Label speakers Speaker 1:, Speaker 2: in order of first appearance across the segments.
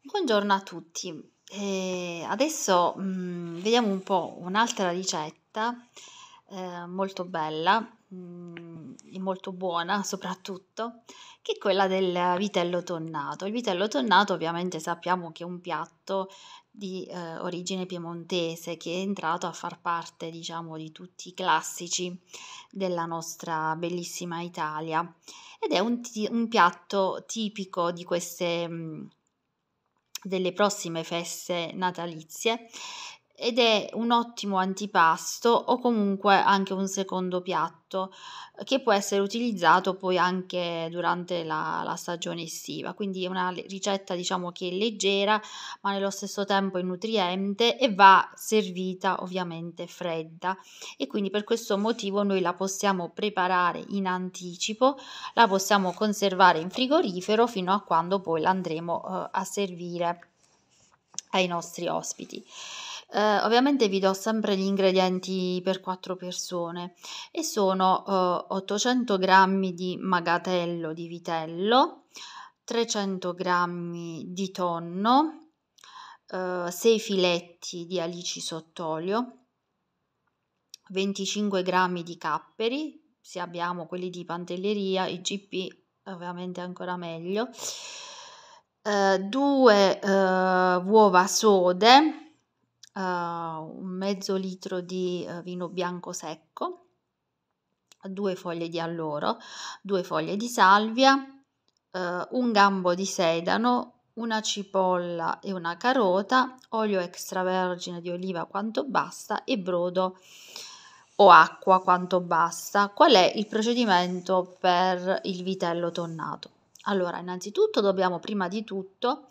Speaker 1: Buongiorno a tutti, eh, adesso mh, mm, vediamo un po' un'altra ricetta eh, molto bella mh, mm, e molto buona soprattutto, che è quella del vitello tonnato. Il vitello tonnato ovviamente sappiamo che è un piatto di eh, origine piemontese che è entrato a far parte diciamo di tutti i classici della nostra bellissima Italia ed è un, un piatto tipico di queste... Mh, mm, delle prossime feste natalizie ed è un ottimo antipasto o comunque anche un secondo piatto che può essere utilizzato poi anche durante la, la stagione estiva. Quindi è una ricetta diciamo che è leggera ma nello stesso tempo è nutriente e va servita ovviamente fredda e quindi per questo motivo noi la possiamo preparare in anticipo, la possiamo conservare in frigorifero fino a quando poi l'andremo eh, a servire ai nostri ospiti. Eh, ovviamente vi do sempre gli ingredienti per 4 persone e sono eh, 800 g di magatello di vitello, 300 g di tonno, eh, 6 filetti di alici sott'olio, 25 g di capperi, se abbiamo quelli di pantelleria, i GP ovviamente ancora meglio, eh, due eh, uova sode, uh, un mezzo litro di uh, vino bianco secco, due foglie di alloro, due foglie di salvia, uh, un gambo di sedano, una cipolla e una carota, olio extravergine di oliva quanto basta e brodo o acqua quanto basta. Qual è il procedimento per il vitello tonnato? Allora, innanzitutto dobbiamo prima di tutto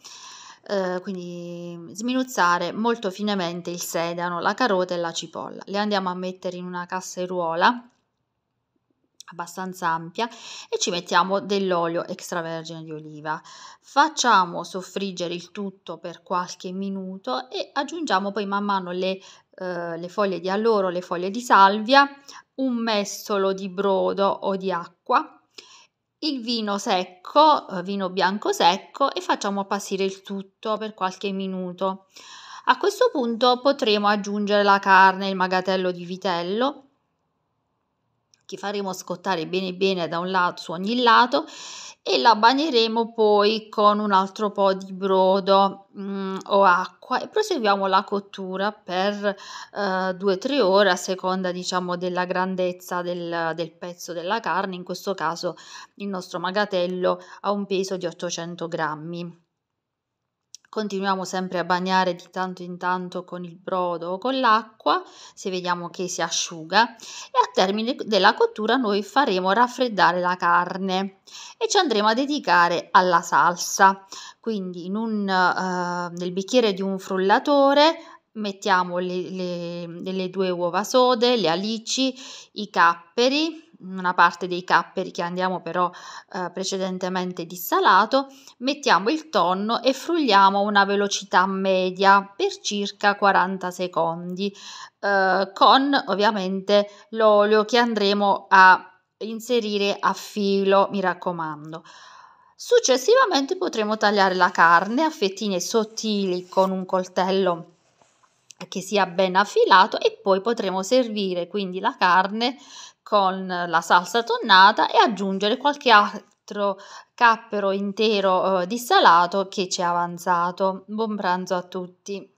Speaker 1: eh, quindi sminuzzare molto finemente il sedano, la carota e la cipolla. Le andiamo a mettere in una casseruola abbastanza ampia e ci mettiamo dell'olio extravergine di oliva. Facciamo soffriggere il tutto per qualche minuto e aggiungiamo poi man mano le, eh, le foglie di alloro, le foglie di salvia, un mestolo di brodo o di acqua il vino secco, eh, vino bianco secco e facciamo passare il tutto per qualche minuto. A questo punto potremo aggiungere la carne, il magatello di vitello che faremo scottare bene bene da un lato su ogni lato e la bagneremo poi con un altro po' di brodo mm, o acqua e proseguiamo la cottura per 2-3 eh, ore a seconda diciamo della grandezza del, del, pezzo della carne in questo caso il nostro magatello ha un peso di 800 grammi Continuiamo sempre a bagnare di tanto in tanto con il brodo o con l'acqua, se vediamo che si asciuga, e a termine della cottura noi faremo raffreddare la carne e ci andremo a dedicare alla salsa. Quindi un, uh, nel bicchiere di un frullatore mettiamo le, le, le due uova sode, le alici, i capperi, una parte dei capperi che andiamo però eh, precedentemente dissalato, mettiamo il tonno e frulliamo a una velocità media per circa 40 secondi eh, con ovviamente l'olio che andremo a inserire a filo, mi raccomando. Successivamente potremo tagliare la carne a fettine sottili con un coltello che sia ben affilato e poi potremo servire quindi la carne con la salsa tonnata e aggiungere qualche altro cappero intero eh, di salato che ci è avanzato. Buon pranzo a tutti!